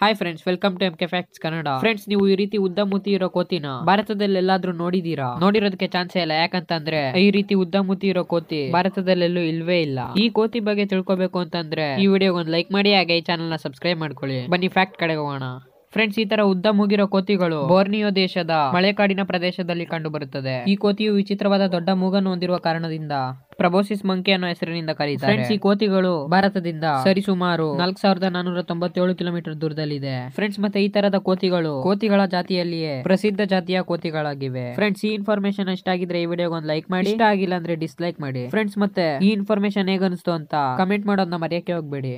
hi friends welcome to M K facts Kannada friends ನೀವು ಈ ರೀತಿ ಉದ್ದ ಮುತಿ ಇರೋ ಕೋತಿನ ಭಾರತದಲ್ಲಿ ಎಲ್ಲಾದ್ರೂ ನೋಡಿದೀರಾ ನೋಡಿರೋದಕ್ಕೆ ಚಾನ್ಸ್ ಇಲ್ಲ ಯಾಕಂತಂದ್ರೆ ಈ ರೀತಿ ಉದ್ದ ಮುತಿ ಇರೋ ಕೋತಿ ಭಾರತದಲ್ಲೆಲ್ಲೂ ಇಲ್ವೇ ಇಲ್ಲ ಈ ಕೋತಿ ಬಗ್ಗೆ ತಿಳ್ಕೊಬೇಕು ಅಂತಂದ್ರೆ ಈ ವಿಡಿಯೋಗೆ ಒಂದು ಲೈಕ್ ಮಾಡಿ ಹಾಗೆ ಈ ಚಾನಲ್ ನ ಸಬ್ಸ್ಕ್ರೈಬ್ ಮಾಡ್ಕೊಳ್ಳಿ ಬನ್ನಿ ಫ್ಯಾಕ್ಟ್ ಕಡೆ ಹೋಗೋಣ ಫ್ರೆಂಡ್ಸ್ ಈ ತರ ಉದ್ದ ಮುಗಿರೋ ಕೋತಿಗಳು ಬೋರ್ನಿಯೋ ದೇಶದ ಮಳೆಕಾಡಿನ ಪ್ರದೇಶದಲ್ಲಿ ಕಂಡು ಬರುತ್ತದೆ ಈ ಕೋತಿಯು ವಿಚಿತ್ರವಾದ ದೊಡ್ಡ ಮೂಗನ್ನು ಹೊಂದಿರುವ ಕಾರಣದಿಂದ ಪ್ರಬೋಸಿಸ್ ಮಂಕಿ ಅನ್ನೋ ಹೆಸರಿನಿಂದ ಕರೀತಾರೆ ಈ ಕೋತಿಗಳು ಭಾರತದಿಂದ ಸರಿಸುಮಾರು ನಾಲ್ಕು ಸಾವಿರದ ನಾನೂರ ತೊಂಬತ್ತೇಳು ಕಿಲೋಮೀಟರ್ ದೂರದಲ್ಲಿದೆ ಫ್ರೆಂಡ್ಸ್ ಮತ್ತೆ ಈ ತರದ ಕೋತಿಗಳು ಕೋತಿಗಳ ಜಾತಿಯಲ್ಲಿಯೇ ಪ್ರಸಿದ್ಧ ಜಾತಿಯ ಕೋತಿಗಳಾಗಿವೆ ಫ್ರೆಂಡ್ಸ್ ಈ ಇನ್ಫಾರ್ಮೇಶನ್ ಆಗಿದ್ರೆ ಈ ವಿಡಿಯೋಗೆ ಒಂದು ಲೈಕ್ ಮಾಡಿ ಇಷ್ಟ ಆಗಿಲ್ಲ ಅಂದ್ರೆ ಡಿಸ್ಲೈಕ್ ಮಾಡಿ ಫ್ರೆಂಡ್ಸ್ ಮತ್ತೆ ಈ ಇನ್ಫಾರ್ಮೇಶನ್ ಹೇಗನ್ಸ್ತು ಅಂತ ಕಮೆಂಟ್ ಮಾಡೋದನ್ನ ಮರೆಯಕ್ಕೆ ಹೋಗ್ಬೇಡಿ